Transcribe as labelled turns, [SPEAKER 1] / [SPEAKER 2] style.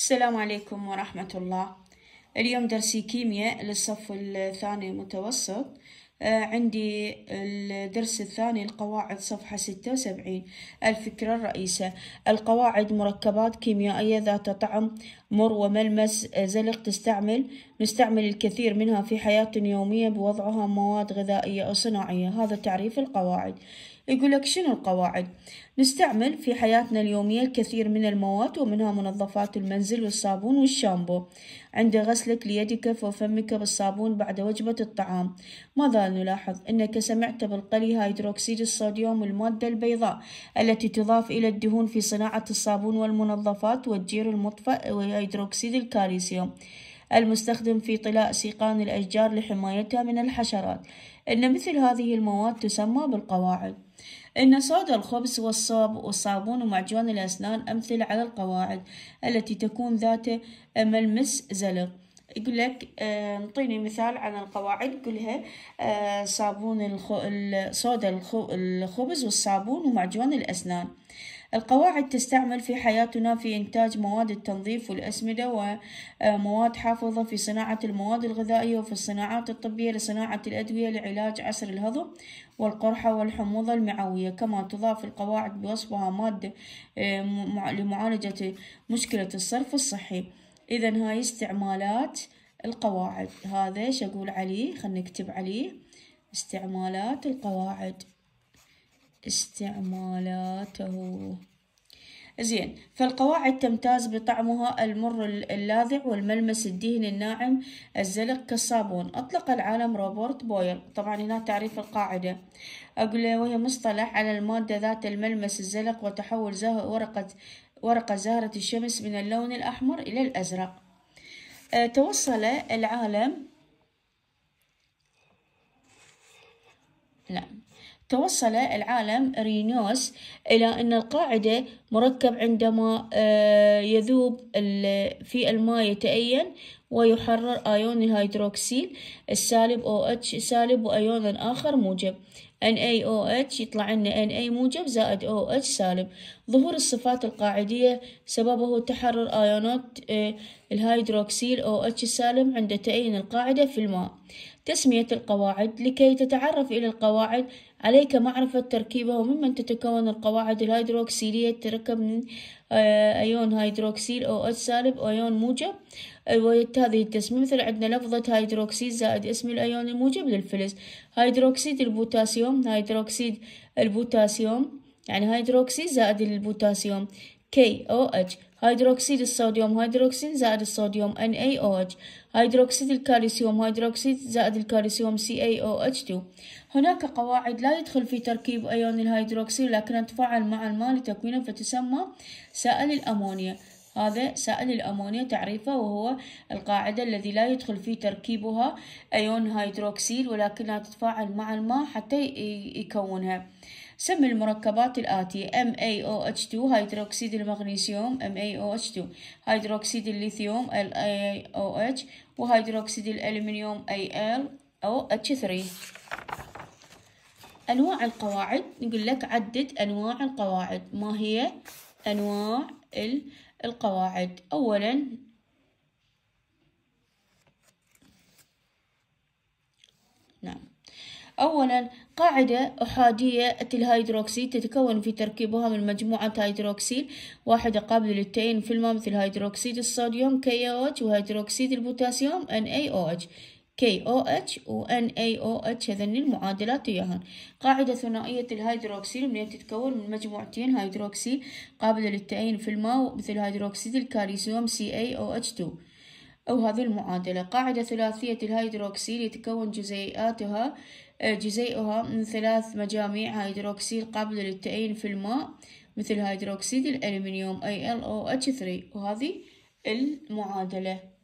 [SPEAKER 1] السلام عليكم ورحمة الله اليوم درسي كيمياء للصف الثاني المتوسط آه، عندي الدرس الثاني القواعد صفحة ستة وسبعين الفكرة الرئيسة القواعد مركبات كيميائية ذات طعم مر وملمس آه، زلق تستعمل نستعمل الكثير منها في حياتنا اليومية بوضعها مواد غذائية أو صناعية هذا تعريف القواعد يقول لك شنو القواعد نستعمل في حياتنا اليومية الكثير من المواد ومنها منظفات المنزل والصابون والشامبو عند غسلك ليدك وفمك بالصابون بعد وجبة الطعام ماذا نلاحظ أنك سمعت بالقلي هيدروكسيد الصوديوم المادة البيضاء التي تضاف إلى الدهون في صناعة الصابون والمنظفات والجير المطفئ وهيدروكسيد الكالسيوم المستخدم في طلاء سيقان الأشجار لحمايتها من الحشرات إن مثل هذه المواد تسمى بالقواعد إن صودا الخبز والصاب والصابون ومعجون الأسنان أمثلة على القواعد التي تكون ذات ملمس زلق يقول لك انطيني آه، مثال عن القواعد قلها آه، صابون الخ... صودا الخبز والصابون ومعجون الأسنان القواعد تستعمل في حياتنا في إنتاج مواد التنظيف والأسمدة ومواد آه، حافظة في صناعة المواد الغذائية وفي الصناعات الطبية لصناعة الأدوية لعلاج عسر الهضم والقرحة والحموضة المعوية كما تضاف القواعد بوصفها مادة آه، لمعالجة مشكلة الصرف الصحي إذا هاي استعمالات القواعد هذا شو اقول عليه خلنا نكتب عليه استعمالات القواعد استعمالاته زين فالقواعد تمتاز بطعمها المر اللاذع والملمس الدهن الناعم الزلق كالصابون أطلق العالم روبرت بويل طبعا هنا تعريف القاعدة أقول له وهي مصطلح على المادة ذات الملمس الزلق وتحول زهر ورقة ورقة زهرة الشمس من اللون الأحمر إلى الأزرق أه، توصل العالم لا نعم. توصل العالم رينوس إلى أن القاعدة مركب عندما آه، يذوب في الماء يتأين ويحرر آيون الهيدروكسيل السالب OH سالب وآيون آخر موجب NaOH يطلع لنا Na موجب زائد OH سالب ظهور الصفات القاعدية سببه تحرر آيونات آه، الهيدروكسيل OH سالب عند تأين القاعدة في الماء تسمية القواعد لكي تتعرف إلى القواعد عليك معرفة تركيبه وممن تتكون القواعد الهيدروكسيلية تركب من آه، أيون هيدروكسيل أو أس سالب أو أيون موجب هذه التسمية مثل عندنا لفظة هيدروكسيد زائد اسم الأيون الموجب للفلز هيدروكسيد البوتاسيوم هيدروكسيد البوتاسيوم يعني هيدروكسيد زائد البوتاسيوم KOH هيدروكسيد الصوديوم هيدروكسيد زائد الصوديوم NaOH هيدروكسيد الكالسيوم هيدروكسيد زائد الكالسيوم caoh 2 هناك قواعد لا يدخل في تركيب ايون الهيدروكسيد لكن تفاعل مع الماء لتكوينه فتسمى سائل الامونيا هذا سائل الأمونيا تعريفه وهو القاعدة الذي لا يدخل في تركيبها أيون هيدروكسيل ولكنها تتفاعل مع الماء حتى يكونها سمي المركبات الآتية MaOH2 هيدروكسيد المغنيسيوم MaOH2 هيدروكسيد الليثيوم LaOH وهيدروكسيد الألمنيوم aloh H3 أنواع القواعد نقول لك عدد أنواع القواعد ما هي أنواع القواعد أولا أولا قاعدة أحادية الهيدروكسيد تتكون في تركيبها من مجموعة هيدروكسيل واحدة قابلة للتين في مثل هيدروكسيد الصوديوم KOH وهيدروكسيد البوتاسيوم NaOH KOH و NaOH هذن المعادلات وياهن قاعدة ثنائية الهيدروكسيل من تتكون من مجموعتين هيدروكسيل قابلة للتأين في الماء مثل هيدروكسيد الكالسيوم CaOH2 أو هذه المعادلة قاعدة ثلاثية الهيدروكسيل يتكون جزيئاتها آه، جزيئها من ثلاث مجاميع هيدروكسيل قابلة للتأين في الماء مثل هيدروكسيد الألمنيوم ALOH3 وهذه المعادلة